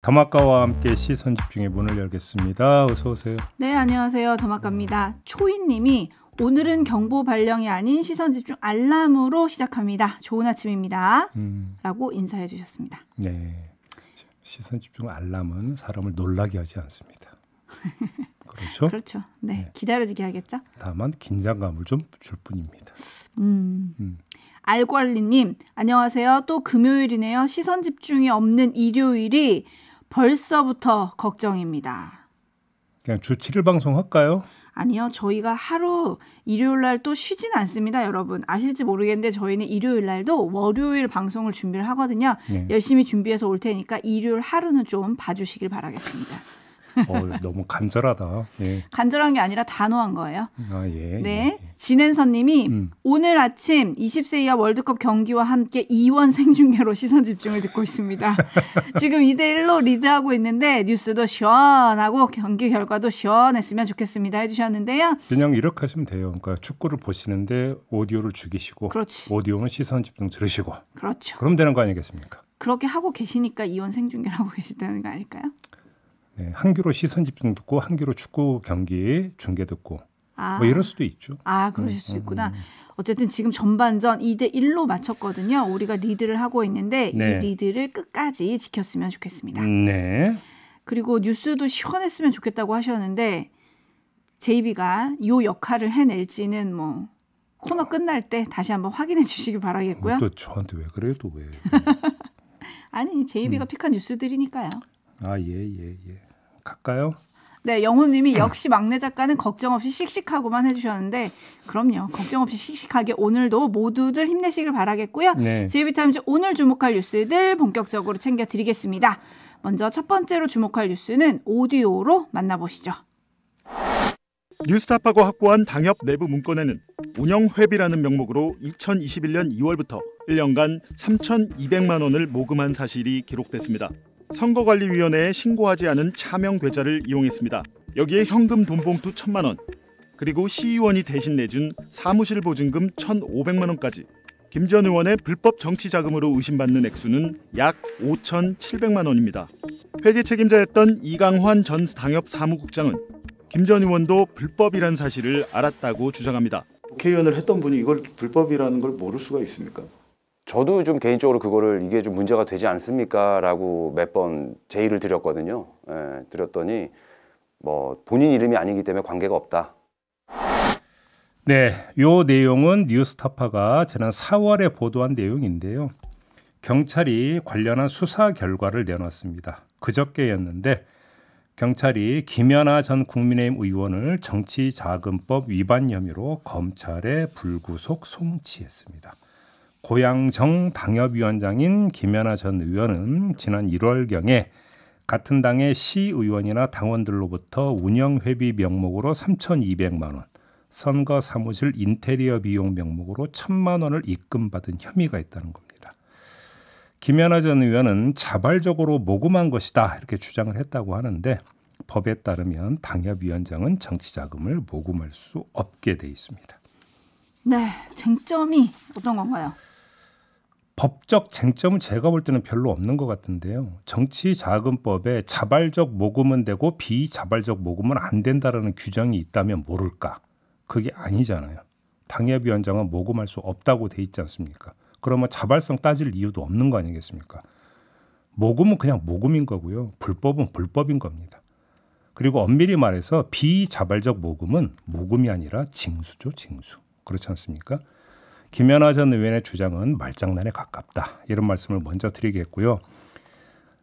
더마카와 함께 시선 집중의 문을 열겠습니다. 어서 오세요. 네, 안녕하세요. 더마카입니다. 초인님이 오늘은 경보 발령이 아닌 시선 집중 알람으로 시작합니다. 좋은 아침입니다. 음. 라고 인사해 주셨습니다. 네. 시선 집중 알람은 사람을 놀라게 하지 않습니다. 그렇죠? 그렇죠. 네. 네. 기다려지게 하겠죠? 다만 긴장감을 좀 줄 뿐입니다. 음. 음. 알관리님, 안녕하세요. 또 금요일이네요. 시선 집중이 없는 일요일이 벌써부터 걱정입니다. 그냥 주 7일 방송할까요? 아니요. 저희가 하루 일요일 날또 쉬진 않습니다, 여러분. 아실지 모르겠는데 저희는 일요일 날도 월요일 방송을 준비를 하거든요. 네. 열심히 준비해서 올 테니까 일요일 하루는 좀 봐주시길 바라겠습니다. 어, 너무 간절하다. 예. 간절한 게 아니라 단호한 거예요. 아, 예, 예. 네. 예. 진엔선님이 음. 오늘 아침 20세 이하 월드컵 경기와 함께 이원 생중계로 시선 집중을 듣고 있습니다. 지금 2대1로 리드하고 있는데 뉴스도 시원하고 경기 결과도 시원했으면 좋겠습니다. 해주셨는데요. 그냥 이렇게 하시면 돼요. 그러니까 축구를 보시는데 오디오를 죽이시고 그렇지. 오디오는 시선 집중 들으시고 그렇죠. 그럼 되는 거 아니겠습니까? 그렇게 하고 계시니까 이원 생중계를 하고 계시다는 거 아닐까요? 네, 한 귀로 시선 집중 듣고 한 귀로 축구 경기 중계 듣고 아. 뭐 이럴 수도 있죠. 아 그러실 음, 수 있구나. 음. 어쨌든 지금 전반전 2대 1로 마쳤거든요. 우리가 리드를 하고 있는데 네. 이 리드를 끝까지 지켰으면 좋겠습니다. 음, 네. 그리고 뉴스도 시원했으면 좋겠다고 하셨는데 제이가요 역할을 해낼지는 뭐 코너 끝날 때 다시 한번 확인해 주시기 바라겠고요. 어, 또 저한테 왜 그래요, 또 왜? 아니 제이가 음. 픽한 뉴스들이니까요. 아예 예, 예. 예. 갈까요? 네, 영호님이 역시 막내 작가는 걱정 없이 씩씩하고만 해주셨는데 그럼요, 걱정 없이 씩씩하게 오늘도 모두들 힘내시길 바라겠고요. 네. 제이비타임즈 오늘 주목할 뉴스들 본격적으로 챙겨드리겠습니다. 먼저 첫 번째로 주목할 뉴스는 오디오로 만나보시죠. 뉴스타파가 확보한 당협 내부 문건에는 운영회비라는 명목으로 2021년 2월부터 1년간 3,200만 원을 모금한 사실이 기록됐습니다. 선거관리위원회에 신고하지 않은 차명 계좌를 이용했습니다. 여기에 현금 돈봉투 천만 원, 그리고 시의원이 대신 내준 사무실 보증금 1,500만 원까지 김 전 의원의 불법 정치 자금으로 의심받는 액수는 약 5,700만 원입니다. 회계 책임자였던 이강환 전 당협 사무국장은 김 전 의원도 불법이란 사실을 알았다고 주장합니다. 국회의원을 했던 분이 이걸 불법이라는 걸 모를 수가 있습니까? 저도 좀 개인적으로 그거를 이게 좀 문제가 되지 않습니까? 라고 몇 번 제의를 드렸거든요. 예, 드렸더니 뭐 본인 이름이 아니기 때문에 관계가 없다. 네, 요 내용은 뉴스타파가 지난 4월에 보도한 내용인데요. 경찰이 관련한 수사 결과를 내놨습니다. 그저께였는데 경찰이 김연아 전 국민의힘 의원을 정치자금법 위반 혐의로 검찰에 불구속 송치했습니다. 고양정 당협위원장인 김연아 전 의원은 지난 1월경에 같은 당의 시의원이나 당원들로부터 운영회비 명목으로 3,200만 원, 선거 사무실 인테리어 비용 명목으로 1,000만 원을 입금받은 혐의가 있다는 겁니다. 김연아 전 의원은 자발적으로 모금한 것이다 이렇게 주장을 했다고 하는데 법에 따르면 당협위원장은 정치자금을 모금할 수 없게 돼 있습니다. 네, 쟁점이 어떤 건가요? 법적 쟁점은 제가 볼 때는 별로 없는 것 같은데요. 정치자금법에 자발적 모금은 되고 비자발적 모금은 안 된다라는 규정이 있다면 모를까? 그게 아니잖아요. 당협위원장은 모금할 수 없다고 돼 있지 않습니까? 그러면 자발성 따질 이유도 없는 거 아니겠습니까? 모금은 그냥 모금인 거고요. 불법은 불법인 겁니다. 그리고 엄밀히 말해서 비자발적 모금은 모금이 아니라 징수죠, 징수. 그렇지 않습니까? 김연아 전 의원의 주장은 말장난에 가깝다. 이런 말씀을 먼저 드리겠고요.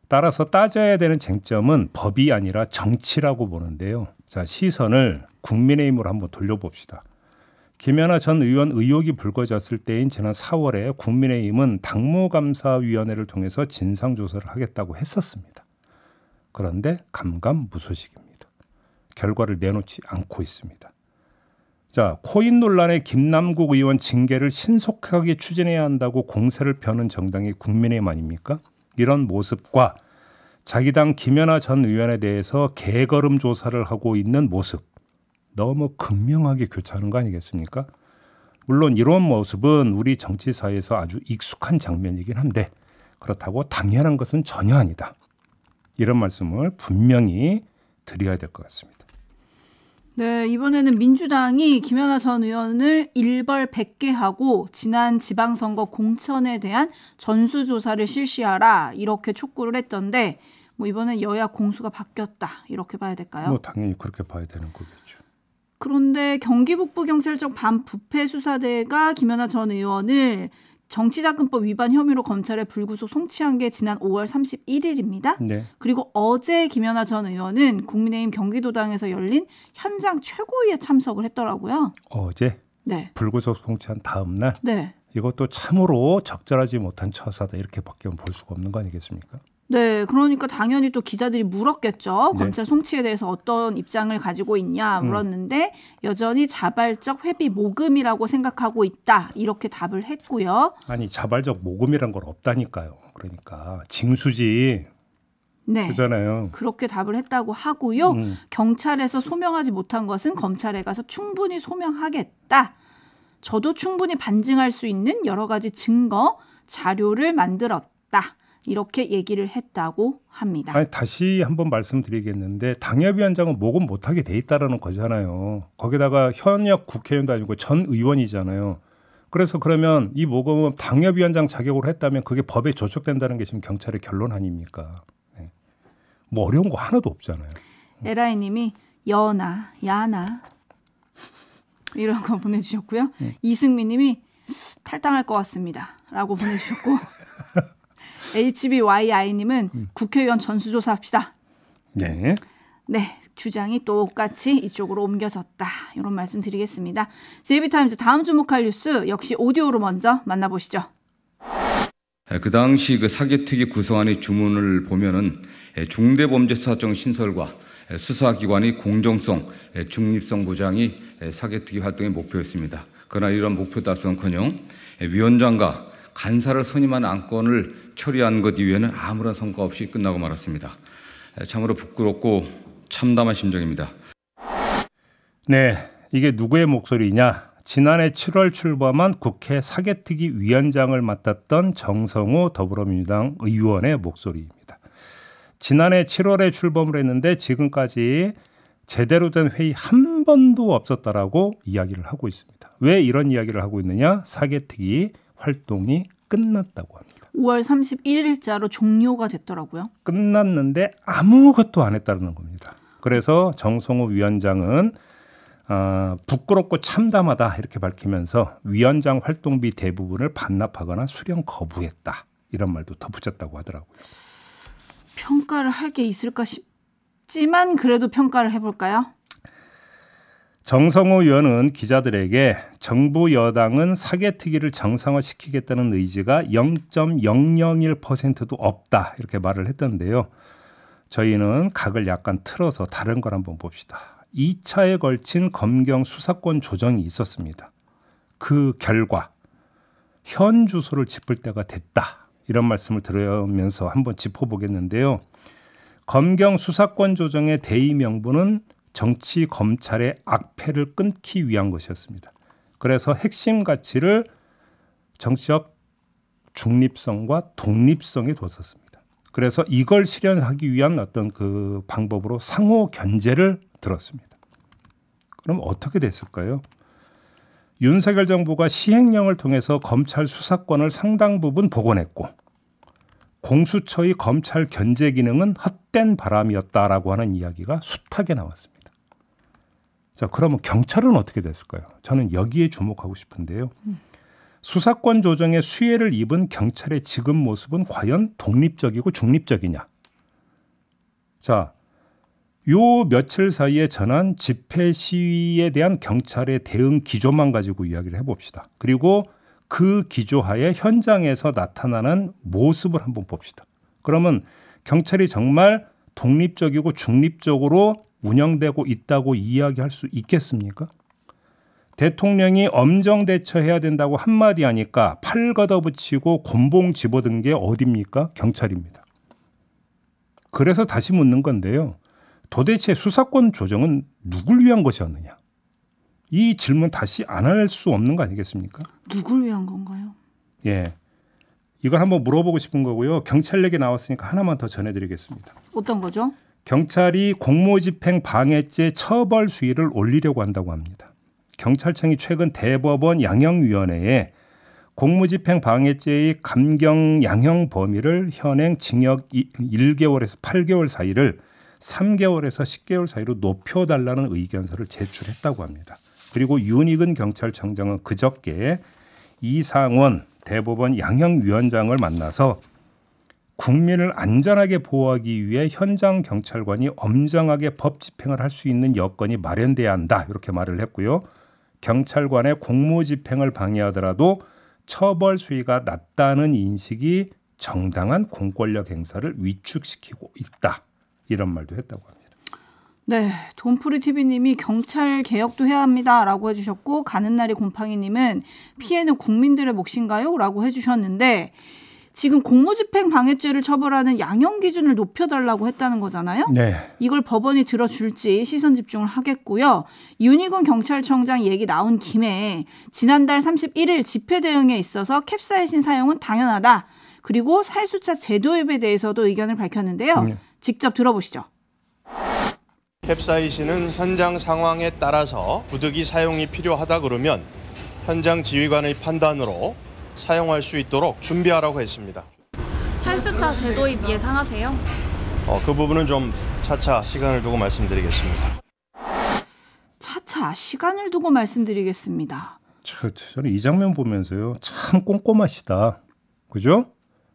따라서 따져야 되는 쟁점은 법이 아니라 정치라고 보는데요. 자, 시선을 국민의힘으로 한번 돌려봅시다. 김연아 전 의원 의혹이 불거졌을 때인 지난 4월에 국민의힘은 당무감사위원회를 통해서 진상조사를 하겠다고 했었습니다. 그런데 감감무소식입니다. 결과를 내놓지 않고 있습니다. 자, 코인 논란의 김남국 의원 징계를 신속하게 추진해야 한다고 공세를 펴는 정당이 국민의힘 입니까 이런 모습과 자기당 김연아 전 의원에 대해서 개걸음 조사를 하고 있는 모습 너무 극명하게 교차하는 거 아니겠습니까? 물론 이런 모습은 우리 정치사에서 아주 익숙한 장면이긴 한데 그렇다고 당연한 것은 전혀 아니다. 이런 말씀을 분명히 드려야 될 것 같습니다. 네, 이번에는 민주당이 김연아 전 의원을 일벌 100개 하고 지난 지방선거 공천에 대한 전수조사를 실시하라 이렇게 촉구를 했던데 뭐 이번엔 여야 공수가 바뀌었다 이렇게 봐야 될까요? 뭐 당연히 그렇게 봐야 되는 거겠죠. 그런데 경기북부경찰청 반부패수사대가 김연아 전 의원을 정치자금법 위반 혐의로 검찰에 불구속 송치한 게 지난 5월 31일입니다. 네. 그리고 어제 김연아 전 의원은 국민의힘 경기도당에서 열린 현장 최고위에 참석을 했더라고요. 어제? 네. 불구속 송치한 다음 날? 네. 이것도 참으로 적절하지 못한 처사다 이렇게밖에 볼 수가 없는 거 아니겠습니까? 네, 그러니까 당연히 또 기자들이 물었겠죠. 네. 검찰 송치에 대해서 어떤 입장을 가지고 있냐 음. 물었는데 음. 여전히 자발적 회비 모금이라고 생각하고 있다 이렇게 답을 했고요. 아니 자발적 모금이란 걸 없다니까요. 그러니까 징수지 네. 그잖아요. 그렇게 답을 했다고 하고요. 음. 경찰에서 소명하지 못한 것은 검찰에 가서 충분히 소명하겠다. 저도 충분히 반증할 수 있는 여러 가지 증거 자료를 만들었다. 이렇게 얘기를 했다고 합니다. 아니, 다시 한번 말씀드리겠는데 당협위원장은 모금 못하게 돼 있다라는 거잖아요. 거기다가 현역 국회의원도 아니고 전 의원이잖아요. 그래서 그러면 이 모금은 당협위원장 자격으로 했다면 그게 법에 저촉된다는 게 지금 경찰의 결론 아닙니까? 네. 뭐 어려운 거 하나도 없잖아요. 에라이님이 여나 야나 이런 거 보내주셨고요. 네. 이승민님이 탈당할 것 같습니다. 라고 보내주셨고 HBYI님은 음. 국회의원 전수조사합시다. 네. 네. 주장이 똑같이 이쪽으로 옮겨졌다. 이런 말씀 드리겠습니다. 제이비타임즈 다음 주목할 뉴스 역시 오디오로 먼저 만나보시죠. 네, 그 당시 그 사기특위 구성안의 주문을 보면은 예, 중대범죄수사청 신설과 예, 수사기관의 공정성, 예, 중립성 보장이 사기특위 활동의 목표였습니다. 그러나 이런 목표 달성커녕 위원장과 간사를 선임한 안건을 처리한 것 이외에는 아무런 성과 없이 끝나고 말았습니다. 참으로 부끄럽고 참담한 심정입니다. 네, 이게 누구의 목소리냐? 지난해 7월 출범한 국회 사개특위 위원장을 맡았던 정성호 더불어민주당 의원의 목소리입니다. 지난해 7월에 출범을 했는데 지금까지 제대로 된 회의 한 번도 없었다라고 이야기를 하고 있습니다. 왜 이런 이야기를 하고 있느냐? 사개특위 활동이 끝났다고 합니다. 5월 31일자로 종료가 됐더라고요. 끝났는데 아무것도 안 했다는 겁니다. 그래서 정성호 위원장은 어, 부끄럽고 참담하다 이렇게 밝히면서 위원장 활동비 대부분을 반납하거나 수령 거부했다 이런 말도 덧붙였다고 하더라고요. 평가를 할 게 있을까 싶지만 그래도 평가를 해볼까요? 정성호 의원은 기자들에게 정부 여당은 사개특위를 정상화시키겠다는 의지가 0.001%도 없다 이렇게 말을 했던데요. 저희는 각을 약간 틀어서 다른 걸 한번 봅시다. 2차에 걸친 검경 수사권 조정이 있었습니다. 그 결과 현 주소를 짚을 때가 됐다 이런 말씀을 들으면서 한번 짚어보겠는데요. 검경 수사권 조정의 대의 명분은 정치 검찰의 악패를 끊기 위한 것이었습니다. 그래서 핵심 가치를 정치적 중립성과 독립성에 뒀었습니다. 그래서 이걸 실현하기 위한 어떤 그 방법으로 상호 견제를 들었습니다. 그럼 어떻게 됐을까요? 윤석열 정부가 시행령을 통해서 검찰 수사권을 상당 부분 복원했고 공수처의 검찰 견제 기능은 헛된 바람이었다라고 하는 이야기가 숱하게 나왔습니다. 자, 그러면 경찰은 어떻게 됐을까요? 저는 여기에 주목하고 싶은데요. 수사권 조정의 수혜를 입은 경찰의 지금 모습은 과연 독립적이고 중립적이냐? 자, 요 며칠 사이에 전한 집회 시위에 대한 경찰의 대응 기조만 가지고 이야기를 해봅시다. 그리고 그 기조하에 현장에서 나타나는 모습을 한번 봅시다. 그러면 경찰이 정말 독립적이고 중립적으로 운영되고 있다고 이야기할 수 있겠습니까? 대통령이 엄정 대처해야 된다고 한마디 하니까 팔 걷어붙이고 곤봉 집어든 게 어딥니까? 경찰입니다. 그래서 다시 묻는 건데요. 도대체 수사권 조정은 누굴 위한 것이었느냐? 이 질문 다시 안 할 수 없는 거 아니겠습니까? 누굴 위한 건가요? 예. 이걸 한번 물어보고 싶은 거고요. 경찰 얘기 나왔으니까 하나만 더 전해드리겠습니다. 어떤 거죠? 경찰이 공모집행 방해죄 처벌 수위를 올리려고 한다고 합니다. 경찰청이 최근 대법원 양형위원회에 공무집행 방해죄의 감경 양형 범위를 현행 징역 1개월에서 8개월 사이를 3개월에서 10개월 사이로 높여달라는 의견서를 제출했다고 합니다. 그리고 윤익은 경찰청장은 그저께 이상원 대법원 양형위원장을 만나서 국민을 안전하게 보호하기 위해 현장 경찰관이 엄정하게 법 집행을 할 수 있는 여건이 마련돼야 한다 이렇게 말을 했고요. 경찰관의 공무 집행을 방해하더라도 처벌 수위가 낮다는 인식이 정당한 공권력 행사를 위축시키고 있다 이런 말도 했다고 합니다. 네, 돈풀이 TV님이 경찰 개혁도 해야 합니다라고 해주셨고 가는 날이 곰팡이님은 피해는 국민들의 몫인가요?라고 해주셨는데. 지금 공무집행 방해죄를 처벌하는 양형 기준을 높여달라고 했다는 거잖아요. 네. 이걸 법원이 들어줄지 시선 집중을 하겠고요. 윤희건 경찰청장 얘기 나온 김에 지난달 31일 집회 대응에 있어서 캡사이신 사용은 당연하다. 그리고 살수차 제도 앱에 대해서도 의견을 밝혔는데요. 네. 직접 들어보시죠. 캡사이신은 현장 상황에 따라서 부득이 사용이 필요하다 그러면 현장 지휘관의 판단으로 사용할 수 있도록 준비하라고 했습니다. 살수차 재도입 예상하세요? 어, 그 부분은 좀 차차 시간을 두고 말씀드리겠습니다. 차차 시간을 두고 말씀드리겠습니다. 저, 저는 이 장면 보면서요. 참 꼼꼼하시다. 그죠?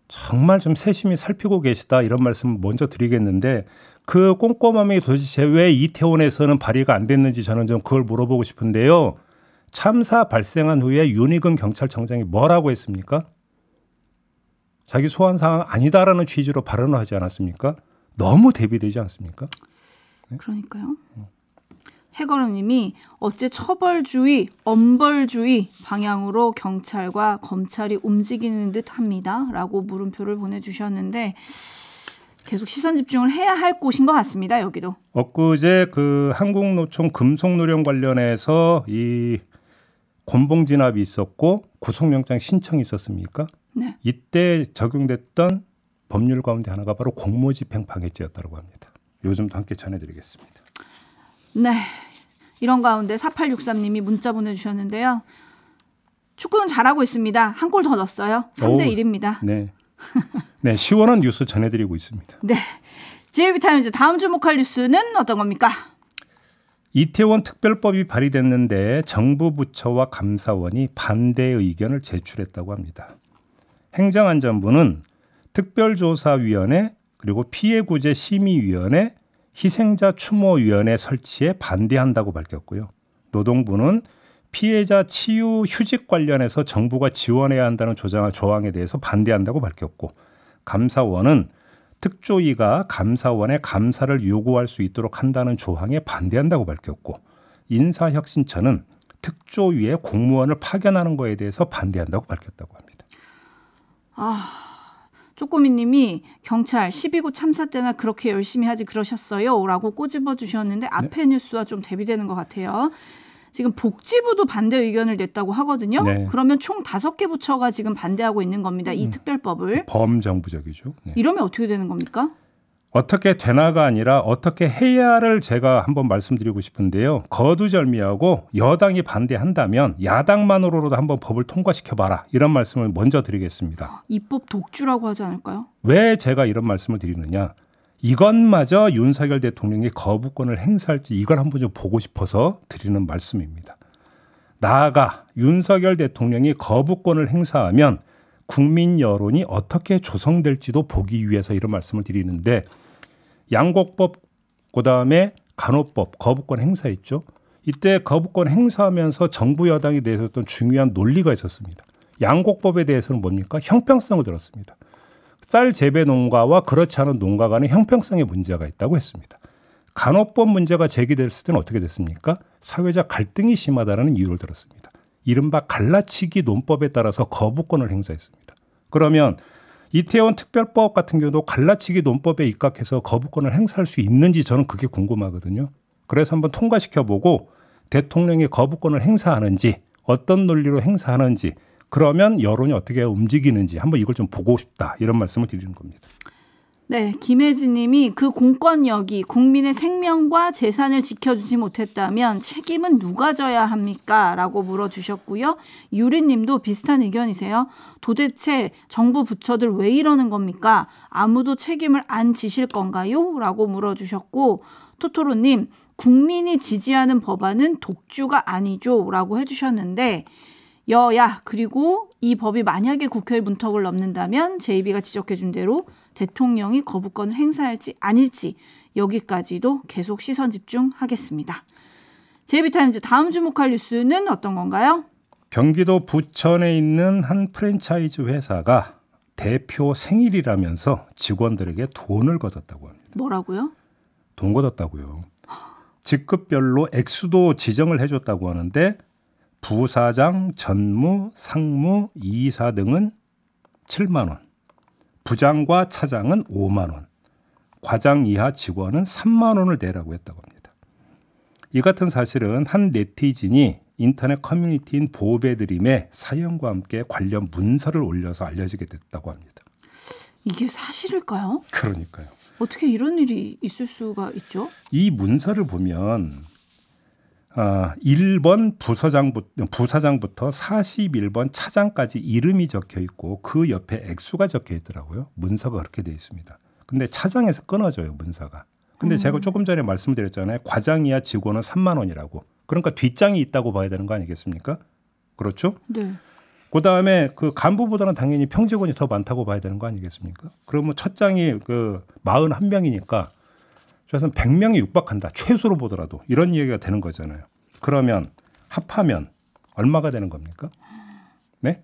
정말 좀 세심히 살피고 계시다 이런 말씀 먼저 드리겠는데 그 꼼꼼함이 도대체 왜 이태원에서는 발휘가 안 됐는지 저는 좀 그걸 물어보고 싶은데요. 참사 발생한 후에 윤희근 경찰청장이 뭐라고 했습니까? 자기 소환 상황 아니다라는 취지로 발언을 하지 않았습니까? 너무 대비되지 않습니까? 네? 그러니까요. 해거름님이 어째 처벌주의, 엄벌주의 방향으로 경찰과 검찰이 움직이는 듯합니다라고 물음표를 보내주셨는데 계속 시선 집중을 해야 할 곳인 것 같습니다. 여기도. 엊그제 그 한국노총 금속노령 관련해서 이 곤봉 진압이 있었고 구속영장 신청이 있었습니까? 네. 이때 적용됐던 법률 가운데 하나가 바로 공모집행 방해죄였다고 합니다. 요즘도 함께 전해드리겠습니다. 네. 이런 가운데 4863님이 문자 보내주셨는데요. 축구는 잘하고 있습니다. 한 골 더 넣었어요. 3대 1입니다. 네. 네, 시원한 뉴스 전해드리고 있습니다. 네. 제이비타임즈 다음 주목할 뉴스는 어떤 겁니까? 이태원 특별법이 발의됐는데 정부 부처와 감사원이 반대 의견을 제출했다고 합니다. 행정안전부는 특별조사위원회 그리고 피해구제 심의위원회 희생자 추모위원회 설치에 반대한다고 밝혔고요. 노동부는 피해자 치유 휴직 관련해서 정부가 지원해야 한다는 조항에 조 대해서 반대한다고 밝혔고 감사원은 특조위가 감사원에 감사를 요구할 수 있도록 한다는 조항에 반대한다고 밝혔고 인사혁신처는 특조위의 공무원을 파견하는 거에 대해서 반대한다고 밝혔다고 합니다. 아. 쪼꼬미님이 경찰 12구 참사 때나 그렇게 열심히 하지 그러셨어요 라고 꼬집어 주셨는데 네. 앞에 네. 뉴스와 좀 대비되는 것 같아요. 지금 복지부도 반대 의견을 냈다고 하거든요. 네. 그러면 총 다섯 개 부처가 지금 반대하고 있는 겁니다. 이 음, 특별법을. 그 범정부적이죠. 네. 이러면 어떻게 되는 겁니까? 어떻게 되나가 아니라 어떻게 해야를 제가 한번 말씀드리고 싶은데요. 거두절미하고 여당이 반대한다면 야당만으로도 한번 법을 통과시켜봐라 이런 말씀을 먼저 드리겠습니다. 입법 독주라고 하지 않을까요? 왜 제가 이런 말씀을 드리느냐? 이것마저 윤석열 대통령이 거부권을 행사할지 이걸 한번 좀 보고 싶어서 드리는 말씀입니다. 나아가 윤석열 대통령이 거부권을 행사하면 국민 여론이 어떻게 조성될지도 보기 위해서 이런 말씀을 드리는데 양곡법 그다음에 간호법 거부권 행사있죠 이때 거부권 행사하면서 정부 여당이 내세웠던 중요한 논리가 있었습니다. 양곡법에 대해서는 뭡니까? 형평성을 들었습니다. 쌀 재배 농가와 그렇지 않은 농가 간의 형평성의 문제가 있다고 했습니다. 간호법 문제가 제기됐을 때는 어떻게 됐습니까? 사회적 갈등이 심하다는 이유를 들었습니다. 이른바 갈라치기 논법에 따라서 거부권을 행사했습니다. 그러면 이태원 특별법 같은 경우도 갈라치기 논법에 입각해서 거부권을 행사할 수 있는지 저는 그게 궁금하거든요. 그래서 한번 통과시켜보고 대통령이 거부권을 행사하는지 어떤 논리로 행사하는지 그러면 여론이 어떻게 움직이는지 한번 이걸 좀 보고 싶다 이런 말씀을 드리는 겁니다. 네, 김혜진님이 그 공권력이 국민의 생명과 재산을 지켜주지 못했다면 책임은 누가 져야 합니까? 라고 물어주셨고요. 유리님도 비슷한 의견이세요. 도대체 정부 부처들 왜 이러는 겁니까? 아무도 책임을 안 지실 건가요? 라고 물어주셨고, 토토로님, 국민이 지지하는 법안은 독주가 아니죠. 라고 해주셨는데, 여야 그리고 이 법이 만약에 국회의 문턱을 넘는다면 제이비가 지적해준 대로 대통령이 거부권을 행사할지 아닐지 여기까지도 계속 시선 집중하겠습니다. 제이비타임즈 다음 주목할 뉴스는 어떤 건가요? 경기도 부천에 있는 한 프랜차이즈 회사가 대표 생일이라면서 직원들에게 돈을 걷었다고 합니다. 뭐라고요? 돈 걷었다고요. 직급별로 액수도 지정을 해줬다고 하는데 부사장, 전무, 상무, 이사 등은 7만 원, 부장과 차장은 5만 원, 과장 이하 직원은 3만 원을 내라고 했다고 합니다. 이 같은 사실은 한 네티즌이 인터넷 커뮤니티인 보배드림에 사연과 함께 관련 문서를 올려서 알려지게 됐다고 합니다. 이게 사실일까요? 그러니까요. 어떻게 이런 일이 있을 수가 있죠? 이 문서를 보면 어, 1번 부서장부, 부사장부터 41번 차장까지 이름이 적혀 있고 그 옆에 액수가 적혀 있더라고요. 문서가 그렇게 되어 있습니다. 근데 차장에서 끊어져요, 문서가. 근데 음. 제가 조금 전에 말씀드렸잖아요. 과장 이야 직원은 3만 원이라고. 그러니까 뒷장이 있다고 봐야 되는 거 아니겠습니까? 그렇죠? 네. 그다음에 그 간부보다는 당연히 평직원이 더 많다고 봐야 되는 거 아니겠습니까? 그러면 첫 장이 그 41명이니까 저는 100명이 육박한다. 최소로 보더라도 이런 얘기가 되는 거잖아요. 그러면 합하면 얼마가 되는 겁니까? 네?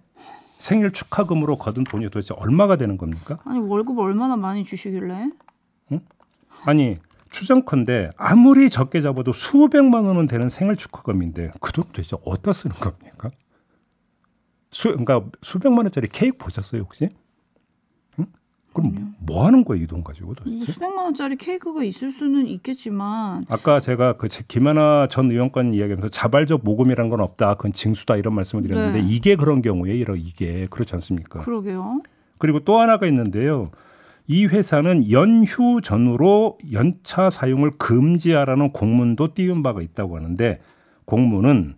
생일 축하금으로 거둔 돈이 도대체 얼마가 되는 겁니까? 아니 월급 얼마나 많이 주시길래? 응? 아니 추정컨대 아무리 적게 잡아도 수백만 원은 되는 생일 축하금인데 그 돈 도대체 어디다 쓰는 겁니까? 수 그러니까 수백만 원짜리 케이크 보셨어요 혹시? 그럼 뭐 하는 거야 이 돈 가지고 도대체? 뭐 수백만 원짜리 케이크가 있을 수는 있겠지만 아까 제가 그 김하나 전 의원권 이야기하면서 자발적 모금이란 건 없다 그건 징수다 이런 말씀을 드렸는데 네. 이게 그런 경우에 이런 이게 그렇지 않습니까? 그러게요. 그리고 또 하나가 있는데요. 이 회사는 연휴 전후로 연차 사용을 금지하라는 공문도 띄운 바가 있다고 하는데 공문은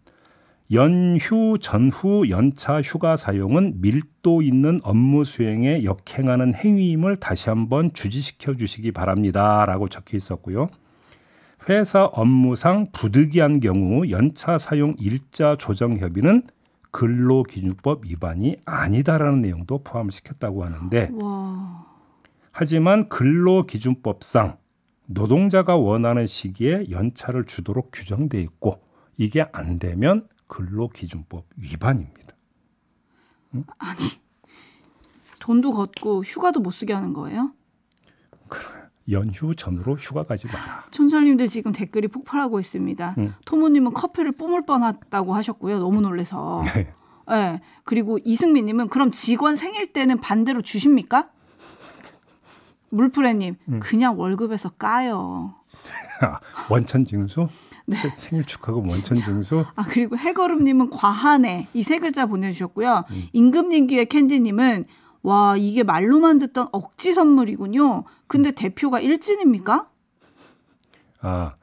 연휴 전후 연차 휴가 사용은 밀도 있는 업무 수행에 역행하는 행위임을 다시 한번 주지시켜 주시기 바랍니다라고 적혀 있었고요. 회사 업무상 부득이한 경우 연차 사용 일자 조정 협의는 근로기준법 위반이 아니다라는 내용도 포함시켰다고 하는데 와. 하지만 근로기준법상 노동자가 원하는 시기에 연차를 주도록 규정돼 있고 이게 안 되면 근로기준법 위반입니다. 응? 아니 돈도 걷고 휴가도 못 쓰게 하는 거예요? 그래. 연휴 전으로 휴가 가지 마라. 촌설님들 지금 댓글이 폭발하고 있습니다. 응. 토모님은 커피를 뿜을 뻔했다고 하셨고요. 너무 놀래서. 네. 네. 그리고 이승민님은 그럼 직원 생일 때는 반대로 주십니까? 물프레님 응. 그냥 월급에서 까요. 아, 원천 징수? 네. 생일 축하고 원천 증수아 그리고 해걸음님은 과한에 이세 글자 보내주셨고요. 음. 임금님귀의 캔디님은 와 이게 말로만 듣던 억지 선물이군요. 근데 음. 대표가 일진입니까? 아,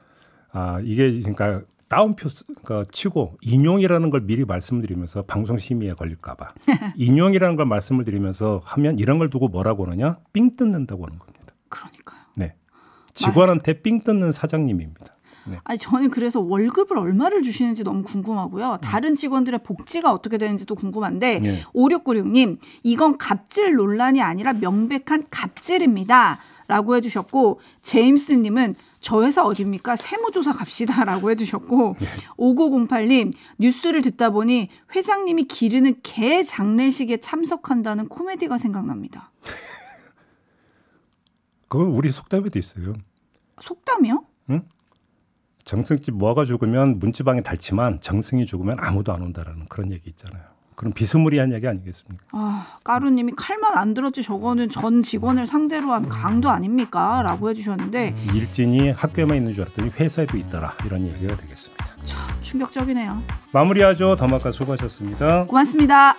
아 이게 그러니까 다운표 그러니까 치고 인용이라는 걸 미리 말씀드리면서 방송 심의에 걸릴까봐 인용이라는 걸 말씀을 드리면서 하면 이런 걸 두고 뭐라고 하느냐 삥 뜯는다고 하는 겁니다. 그러니까요. 네, 직원한테 말... 삥 뜯는 사장님입니다. 네. 아니 저는 그래서 월급을 얼마를 주시는지 너무 궁금하고요. 음. 다른 직원들의 복지가 어떻게 되는지도 궁금한데 네. 5696님 이건 갑질 논란이 아니라 명백한 갑질입니다. 라고 해주셨고 제임스님은 저 회사 어딥니까? 세무조사 갑시다. 라고 해주셨고, 네. 5908님, 뉴스를 듣다 보니 회장님이 기르는 개 장례식에 참석한다는 코미디가 생각납니다. 그건 우리 속담에도 있어요. 속담이요? 응? 정승집 뭐가 죽으면 문지방에 닳지만 정승이 죽으면 아무도 안 온다라는 그런 얘기 있잖아요. 그럼 비스무리한 얘기 아니겠습니까? 아 까루님이 칼만 안 들었지 저거는 전 직원을 상대로 한 강도 아닙니까?라고 해주셨는데 일진이 학교에만 있는 줄 알았더니 회사에도 있더라 이런 얘기가 되겠습니다. 참 충격적이네요. 마무리하죠. 더마카 수고하셨습니다. 고맙습니다.